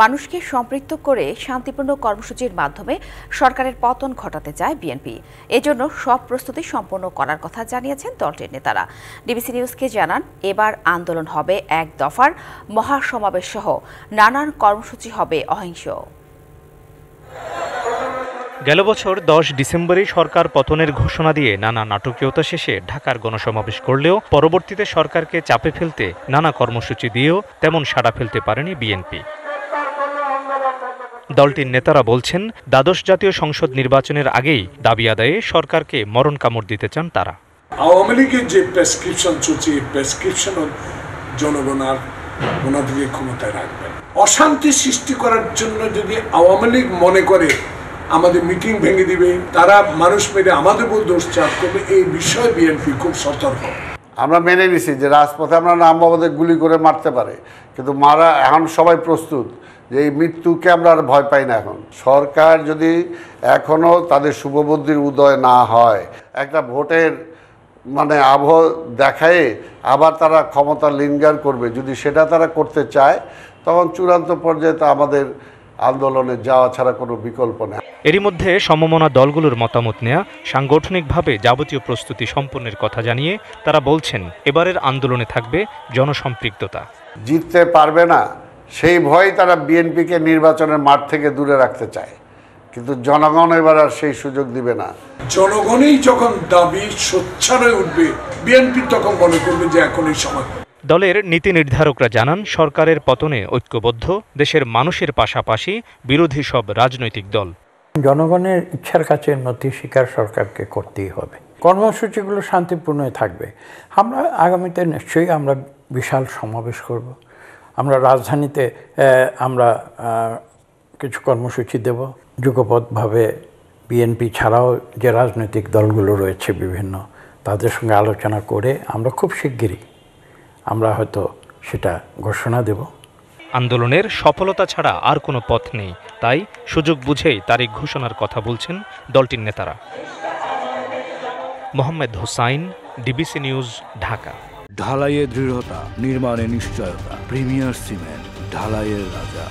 মানুষকে সম্পৃক্ত করে শান্তিপূর্ণ কর্মসূচির মাধ্যমে সরকারের পতন ঘটাতে চায় বিএনপি এজন্য সব প্রস্তুতি সম্পন্ন করার কথা জানিয়েছেন দলটির নেতারা ডিবিসি নিউজকে জানান এবার আন্দোলন হবে এক দফার মহাসমাবেশ সহ নানান কর্মসূচি হবে অহিংস গেল বছর দশ ডিসেম্বরে সরকার পতনের ঘোষণা দিয়ে নানা নাটকীয়তা শেষে ঢাকার গণসমাবেশ করলেও পরবর্তীতে সরকারকে চাপে ফেলতে নানা কর্মসূচি দিয়েও তেমন সাড়া ফেলতে পারেনি বিএনপি দলটির নেতারা বলছেন দ্বাদশ জাতীয় সংসদ নির্বাচনের আগেই দাবি আদায়ে সরকারকে মরণ কামড় দিতে চান তারা আওয়ামী লীগের যে প্রেসক্রিপশন চলছে প্রেসক্রিপশন জনগণ আর ওনাদেরকে ক্ষমতায় রাখবে অশান্তি সৃষ্টি করার জন্য যদি আওয়ামী লীগ মনে করে আমাদের মিটিং ভেঙে দিবে তারা মানুষ মেরে আমাদের উপর দোষ চাপ করবে এই বিষয়ে বিএনপি খুব সতর্ক আমরা মেনে নিছি যে রাজপথে আমরা নামবাবাদের গুলি করে মারতে পারে কিন্তু মারা এখন সবাই প্রস্তুত যে এই মৃত্যুকে আমরা আর ভয় পাই না এখন সরকার যদি এখনও তাদের শুভবুদ্ধির উদয় না হয় একটা ভোটের মানে আবহ দেখায় আবার তারা ক্ষমতা লিঙ্গার করবে যদি সেটা তারা করতে চায় তখন চূড়ান্ত পর্যায়ে তা আমাদের আন্দোলনে যাওয়া ছাড়া কোনো বিকল্প নেই এরই মধ্যে সমমনা দলগুলোর মতামত নেয়া সাংগঠনিকভাবে যাবতীয় প্রস্তুতি সম্পন্নের কথা জানিয়ে তারা বলছেন এবারের আন্দোলনে থাকবে জনসম্পৃক্ততা জিততে পারবে না সেই ভয় তারা বিএনপিকে নির্বাচনের মাঠ থেকে দূরে রাখতে চায় কিন্তু জনগণ এবার আর সেই সুযোগ দিবে না জনগণই যখন দাবি সোচ্ছারে উঠবে বিএনপি তখন মনে করবে যে এখন এই সময় দলের নীতি নির্ধারকরা জানান সরকারের পতনে ঐক্যবদ্ধ দেশের মানুষের পাশাপাশি বিরোধী সব রাজনৈতিক দল জনগণের ইচ্ছার কাছে নথি স্বীকার সরকারকে করতেই হবে কর্মসূচিগুলো শান্তিপূর্ণই থাকবে আমরা আগামীতে নিশ্চয়ই আমরা বিশাল সমাবেশ করব। আমরা রাজধানীতে আমরা কিছু কর্মসূচি দেব যুগপথভাবে বিএনপি ছাড়াও যে রাজনৈতিক দলগুলো রয়েছে বিভিন্ন তাদের সঙ্গে আলোচনা করে আমরা খুব শিগগিরই আমরা হয়তো সেটা ঘোষণা দেবো আন্দোলনের সফলতা ছাড়া আর কোনো পথ নেই তাই সুযোগ বুঝেই তারিখ ঘোষণার কথা বলছেন দলটির নেতারা মোহাম্মদ হোসাইন ডিবিসি নিউজ ঢাকা ঢালাইয়ের দৃঢ়তা নির্মাণে নিশ্চয়তা প্রিমিয়ার সিমেন্ট ঢালাইয়ের রাজা